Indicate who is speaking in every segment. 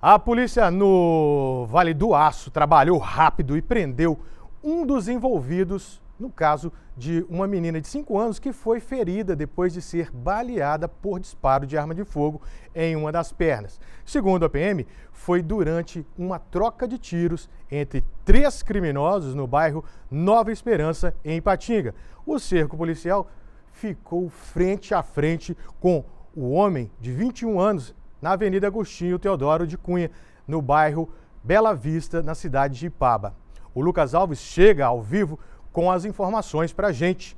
Speaker 1: A polícia no Vale do Aço trabalhou rápido e prendeu um dos envolvidos no caso de uma menina de 5 anos que foi ferida depois de ser baleada por disparo de arma de fogo em uma das pernas. Segundo a PM, foi durante uma troca de tiros entre três criminosos no bairro Nova Esperança, em Ipatinga. O cerco policial ficou frente a frente com o homem de 21 anos na Avenida Agostinho Teodoro de Cunha, no bairro Bela Vista, na cidade de Ipaba. O Lucas Alves chega ao vivo com as informações para a gente.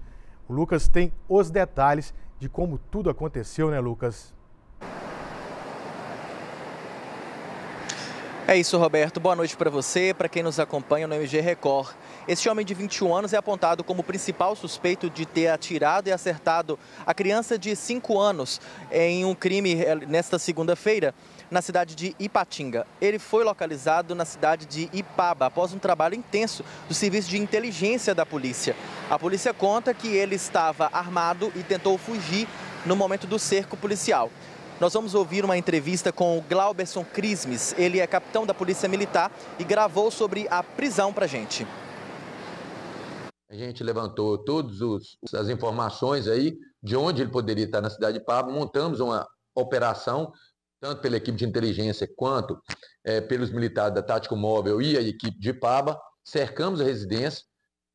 Speaker 1: O Lucas tem os detalhes de como tudo aconteceu, né, Lucas?
Speaker 2: É isso, Roberto. Boa noite para você, para quem nos acompanha no MG Record. Este homem de 21 anos é apontado como principal suspeito de ter atirado e acertado a criança de 5 anos em um crime eh, nesta segunda-feira na cidade de Ipatinga. Ele foi localizado na cidade de Ipaba após um trabalho intenso do serviço de inteligência da polícia. A polícia conta que ele estava armado e tentou fugir no momento do cerco policial. Nós vamos ouvir uma entrevista com o Glauberson Crismes. Ele é capitão da Polícia Militar e gravou sobre a prisão para gente.
Speaker 3: A gente levantou todas as informações aí de onde ele poderia estar na cidade de Pablo, montamos uma operação, tanto pela equipe de inteligência quanto é, pelos militares da Tático Móvel e a equipe de Paba, cercamos a residência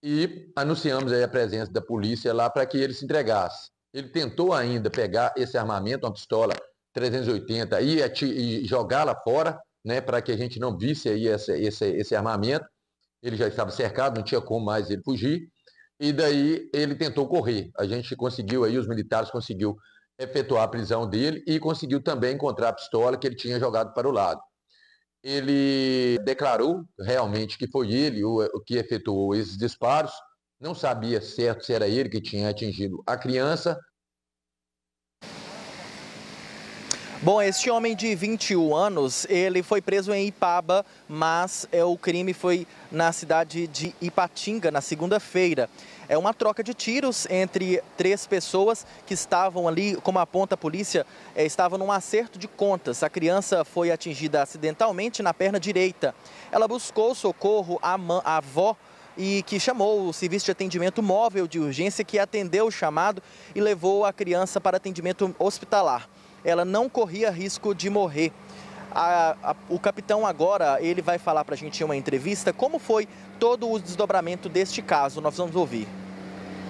Speaker 3: e anunciamos a presença da polícia lá para que ele se entregasse. Ele tentou ainda pegar esse armamento, uma pistola 380 e, é e jogá-la fora, né, para que a gente não visse aí esse, esse, esse armamento. Ele já estava cercado, não tinha como mais ele fugir. E daí ele tentou correr. A gente conseguiu aí, os militares conseguiu efetuar a prisão dele e conseguiu também encontrar a pistola que ele tinha jogado para o lado. Ele declarou realmente que foi ele o, que efetuou esses disparos. Não sabia certo se era ele que tinha atingido a criança Bom, este homem de 21 anos, ele
Speaker 2: foi preso em Ipaba, mas é, o crime foi na cidade de Ipatinga, na segunda-feira. É uma troca de tiros entre três pessoas que estavam ali, como aponta a polícia, é, estavam num acerto de contas. A criança foi atingida acidentalmente na perna direita. Ela buscou socorro à, mãe, à avó e que chamou o serviço de atendimento móvel de urgência, que atendeu o chamado e levou a criança para atendimento hospitalar ela não corria risco de morrer. A, a, o capitão agora ele vai falar para a gente em uma entrevista como foi todo o desdobramento deste caso. Nós vamos ouvir.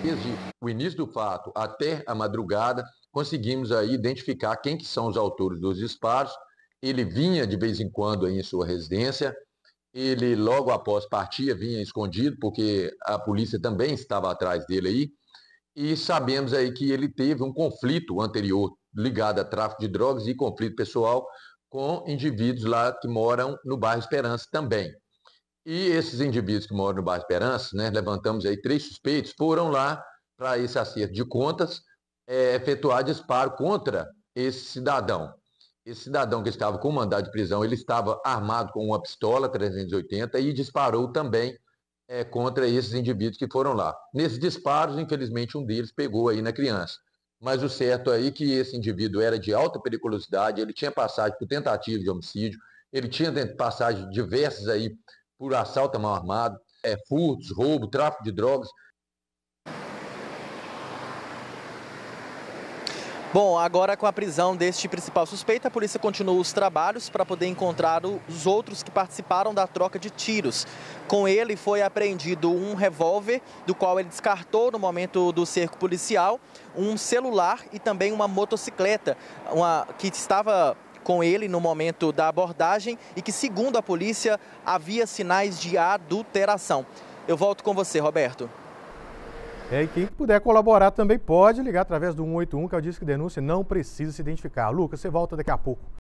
Speaker 3: Desde o início do fato até a madrugada, conseguimos aí identificar quem que são os autores dos disparos. Ele vinha de vez em quando aí em sua residência. Ele logo após partia vinha escondido porque a polícia também estava atrás dele aí. E sabemos aí que ele teve um conflito anterior ligada a tráfico de drogas e conflito pessoal com indivíduos lá que moram no bairro Esperança também. E esses indivíduos que moram no bairro Esperança, né, levantamos aí três suspeitos, foram lá para esse acerto de contas é, efetuar disparo contra esse cidadão. Esse cidadão que estava com mandado de prisão, ele estava armado com uma pistola 380 e disparou também é, contra esses indivíduos que foram lá. Nesses disparos, infelizmente, um deles pegou aí na criança. Mas o certo é aí é que esse indivíduo era de alta periculosidade, ele tinha passagem por tentativa de homicídio, ele tinha passagem diversas aí por assalto a mão armada, é, furtos, roubo, tráfico de drogas.
Speaker 2: Bom, agora com a prisão deste principal suspeito, a polícia continua os trabalhos para poder encontrar os outros que participaram da troca de tiros. Com ele foi apreendido um revólver, do qual ele descartou no momento do cerco policial, um celular e também uma motocicleta, uma que estava com ele no momento da abordagem e que, segundo a polícia, havia sinais de adulteração. Eu volto com você, Roberto.
Speaker 1: É, e quem puder colaborar também pode ligar através do 181, que é o Disque Denúncia, não precisa se identificar. Lucas, você volta daqui a pouco.